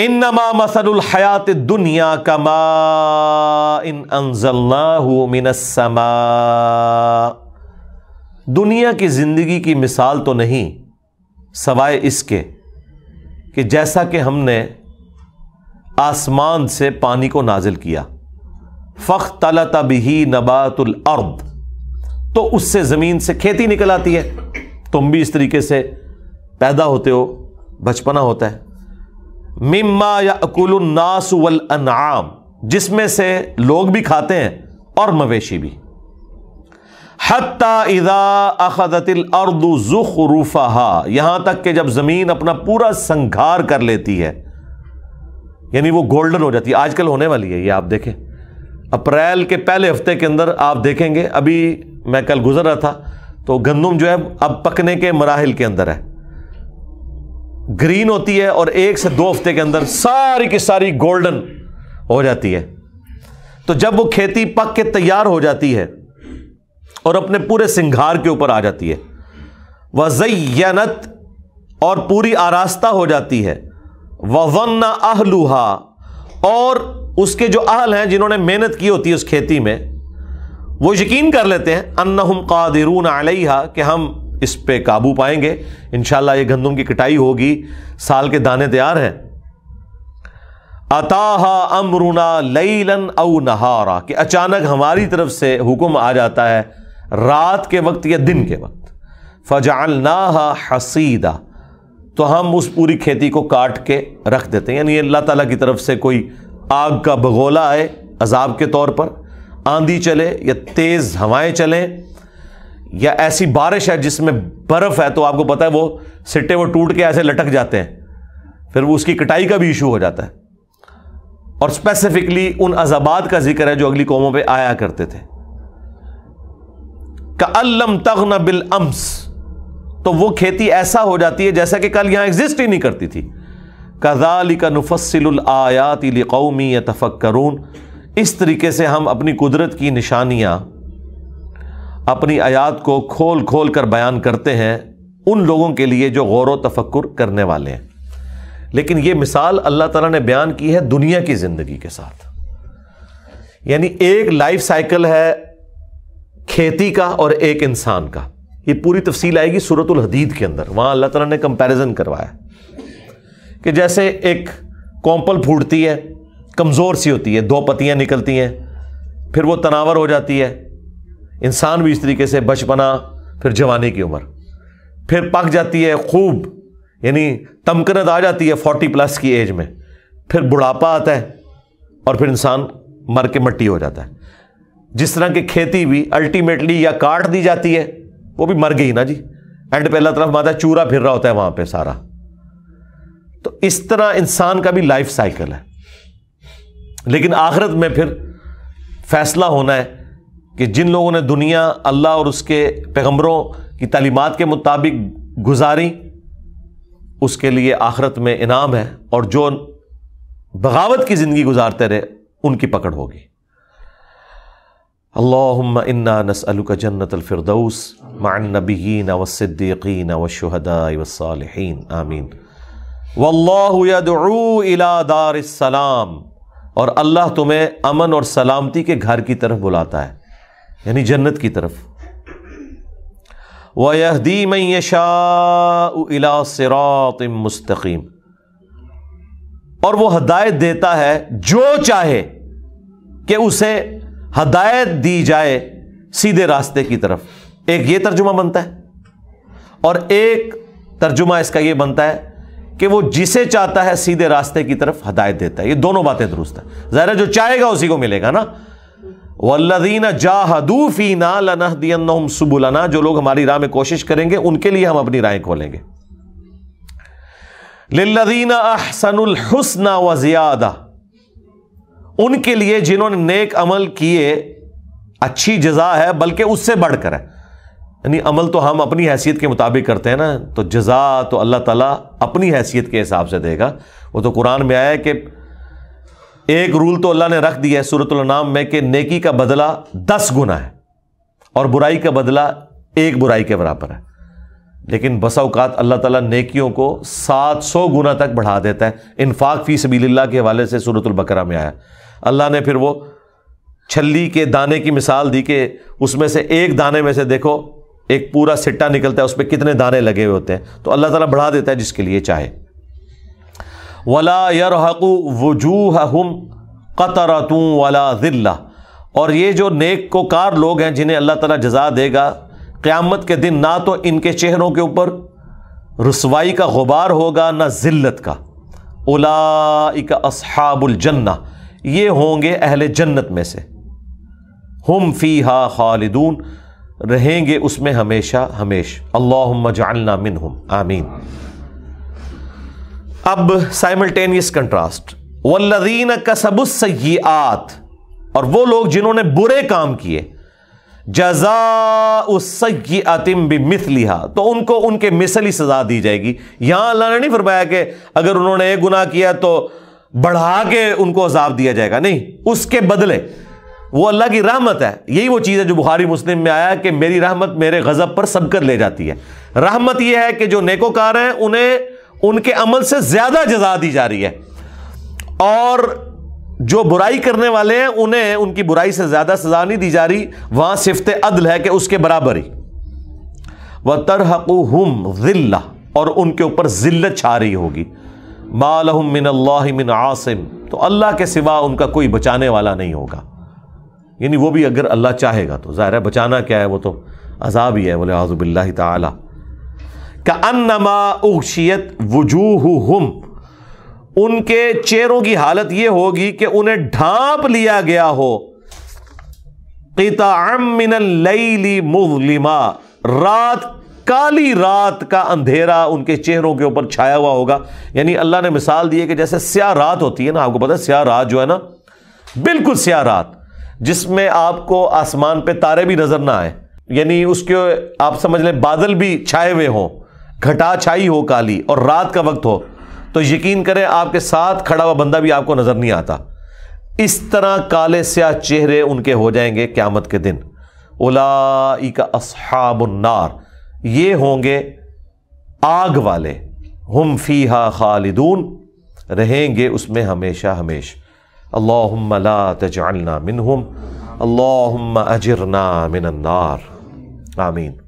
इन नमा मसल हयात दुनिया कमा इन अनजल्लासमा दुनिया की ज़िंदगी की मिसाल तो नहीं सवाए इसके कि जैसा कि हमने आसमान से पानी को नाजिल किया फ़ख तला तबही नबातुलर्द तो उससे ज़मीन से खेती निकल आती है तुम भी इस तरीके से पैदा होते हो बचपना होता है मिम्मा या नास वल अनाम जिसमें से लोग भी खाते हैं और मवेशी भी हत्ता इदा अखदतिल अर्दु जुख रूफा यहां तक कि जब ज़मीन अपना पूरा संघार कर लेती है यानी वो गोल्डन हो जाती है आजकल होने वाली है ये आप देखें अप्रैल के पहले हफ्ते के अंदर आप देखेंगे अभी मैं कल गुजर रहा था तो गंदम जो है अब पकने के मराहल के अंदर है ग्रीन होती है और एक से दो हफ्ते के अंदर सारी की सारी गोल्डन हो जाती है तो जब वो खेती पक के तैयार हो जाती है और अपने पूरे सिंघार के ऊपर आ जाती है वजयनत और पूरी आरास्ता हो जाती है वन आहलूहा और उसके जो अहल हैं जिन्होंने मेहनत की होती है उस खेती में वो यकीन कर लेते हैं अन्ना हम कादिरून आलिहा कि हम इस पे काबू पाएंगे इन ये गंदम की कटाई होगी साल के दाने तैयार हैं अताहा अमरुना लईलन औ नहारा कि अचानक हमारी तरफ से हुक्म आ जाता है रात के वक्त या दिन के वक्त ना हसीदा तो हम उस पूरी खेती को काट के रख देते हैं यानी अल्लाह ताला की तरफ से कोई आग का भगोला आए अजाब के तौर पर आंधी चले या तेज़ हवाएं चलें या ऐसी बारिश है जिसमें बर्फ़ है तो आपको पता है वो सिट्टे वो टूट के ऐसे लटक जाते हैं फिर वो उसकी कटाई का भी इशू हो जाता है और स्पेसिफिकली उन अजाबाद का जिक्र है जो अगली कौमों पर आया करते थे कल्लम न बिल अम्स तो वो खेती ऐसा हो जाती है जैसा कि कल यहाँ एग्जिस्ट ही नहीं करती थी कजाली का नुफसिल आयात कौमी या तफक् इस तरीके से हम अपनी कुदरत की निशानियां अपनी आयात को खोल खोल कर बयान करते हैं उन लोगों के लिए जो गौर व तफक्र करने वाले हैं लेकिन ये मिसाल अल्लाह ताला ने बयान की है दुनिया की ज़िंदगी के साथ यानी एक लाइफ साइकिल है खेती का और एक इंसान का ये पूरी तफसील आएगी सूरतुल हदीद के अंदर वहाँ अल्लाह ताला ने कंपैरिजन करवाया कि जैसे एक कॉम्पल फूटती है कमज़ोर सी होती है दो पत्तियाँ निकलती हैं फिर वो तनावर हो जाती है इंसान भी इस तरीके से बचपना फिर जवानी की उम्र फिर पक जाती है खूब यानी तमकनत आ जाती है फोर्टी प्लस की एज में फिर बुढ़ापा आता है और फिर इंसान मर के मट्टी हो जाता है जिस तरह की खेती भी अल्टीमेटली या काट दी जाती है वो भी मर गई ना जी एंड पे अल्लाह तरफ माता चूरा फिर रहा होता है वहाँ पे सारा तो इस तरह इंसान का भी लाइफ साइकिल है लेकिन आखिरत में फिर फैसला होना है कि जिन लोगों ने दुनिया अल्लाह और उसके पैगम्बरों की तालीमत के मुताबिक गुजारी उसके लिए आखरत में इनाम है और जो बगावत की ज़िंदगी गुजारते रहे उनकी पकड़ होगी अल्ला इन्ना नसअलु का जन्नत अलफरदौस मान नबीन वसद्दीकीन वशहदा वसालहीन आमीन वल्लादारसलाम और अल्लाह तुम्हें अमन और सलामती के घर की तरफ बुलाता है यानी जन्नत की तरफ वहदी मैं यशा सिरात मुस्तकीम और वह हदायत देता है जो चाहे कि उसे हदायत दी जाए सीधे रास्ते की तरफ एक ये तर्जुमा बनता है और एक तर्जुमा इसका यह बनता है कि वो जिसे चाहता है सीधे रास्ते की तरफ हदायत देता है ये दोनों बातें दुरुस्त है जहरा जो चाहेगा उसी को मिलेगा ना वल्लदीन जाहदूफीना लनहदीन सुबुलना जो लोग हमारी राह में कोशिश करेंगे उनके लिए हम अपनी राय खोलेंगे लिल्लदीन अहसनुल हुस्ना व ज़ियादा उनके लिए जिन्होंने नेक अमल किए अच्छी जजा है बल्कि उससे बढ़कर है यानी अमल तो हम अपनी हैसियत के मुताबिक करते हैं ना तो जजा तो अल्लाह ताला अपनी हैसियत के हिसाब से देगा वो तो कुरान में आया है कि एक रूल तो अल्लाह ने रख दिया है सूरतुल नाम में कि नेकी का बदला दस गुना है और बुराई का बदला एक बुराई के बराबर है लेकिन बसाओकात अल्लाह ताला नेकियों को सात सौ गुना तक बढ़ा देता है इनफाक फ़ी सबील्ला के हवाले से सूरतुल बकरा में आया अल्लाह ने फिर वो छली के दाने की मिसाल दी कि उसमें से एक दाने में से देखो एक पूरा सिट्टा निकलता है उस पर कितने दाने लगे हुए होते हैं तो अल्लाह ताला बढ़ा देता है जिसके लिए चाहे वला यर हकु वजूह हम कतरतू वला ज़िल्ला और ये जो नेक को कार लोग हैं जिन्हें अल्लाह ताला जजा देगा क़्यामत के दिन ना तो इनके चेहरों के ऊपर रसवाई का गुबार होगा ना ज़िल्लत का उलाइका असहाबुल जन्ना ये होंगे अहले जन्नत में से हम फ़ी हा खालिदून रहेंगे उसमें हमेशा हमेश अल्लाह मजालना मिन हम आमीन अब साइमल्टेनियस कंट्रास्ट वल्लदीन कसबुसयात और वो लोग जिन्होंने बुरे काम किए जजा उसम लिहा तो उनको उनके मिसल ही सजा दी जाएगी यहां अल्लाह ने नहीं फरमाया कि अगर उन्होंने एक गुना किया तो बढ़ा के उनको अजाब दिया जाएगा नहीं उसके बदले वो अल्लाह की रहमत है यही वो चीज़ है जो बुखारी मुस्लिम में आया कि मेरी रहमत मेरे गज़ब पर सबकर ले जाती है रहमत यह है कि जो नेकोकार हैं उन्हें उनके अमल से ज्यादा जजा दी जा रही है और जो बुराई करने वाले हैं उन्हें उनकी बुराई से ज्यादा सजा नहीं दी जा रही वहां सिफत अदल है कि उसके बराबर ही वह तरहकू जिल्ला और उनके ऊपर जिल्लत छा रही होगी बाल मिन अल्लाह मिन आसिम तो अल्लाह के सिवा उनका कोई बचाने वाला नहीं होगा यानी वो भी अगर अल्लाह चाहेगा तो ज़ाहिर है बचाना क्या है वो तो अजाब ही है बोले आज़ुबिल्ला तला का अन्नमा उशियत वजूह हम उनके चेहरों की हालत यह होगी कि उन्हें ढांप लिया गया हो किताली रात काली रात का अंधेरा उनके चेहरों के ऊपर छाया हुआ होगा यानी अल्लाह ने मिसाल दी है कि जैसे स्या रात होती है ना आपको पता है स्या रात जो है ना बिल्कुल स्या रात जिसमें आपको आसमान पे तारे भी नजर ना आए यानी उसके आप समझ लें बादल भी छाए हुए हों घटाछाई हो काली और रात का वक्त हो तो यकीन करें आपके साथ खड़ा हुआ बंदा भी आपको नज़र नहीं आता इस तरह काले स्याह चेहरे उनके हो जाएंगे क्यामत के दिन उलाई का असहाबुन्नार ये होंगे आग वाले हम फीहा खालिदून रहेंगे उसमें हमेशा हमेश अल्लाहुम्मा ला मिन हम अल्लाजरना मिनन्नार आमीन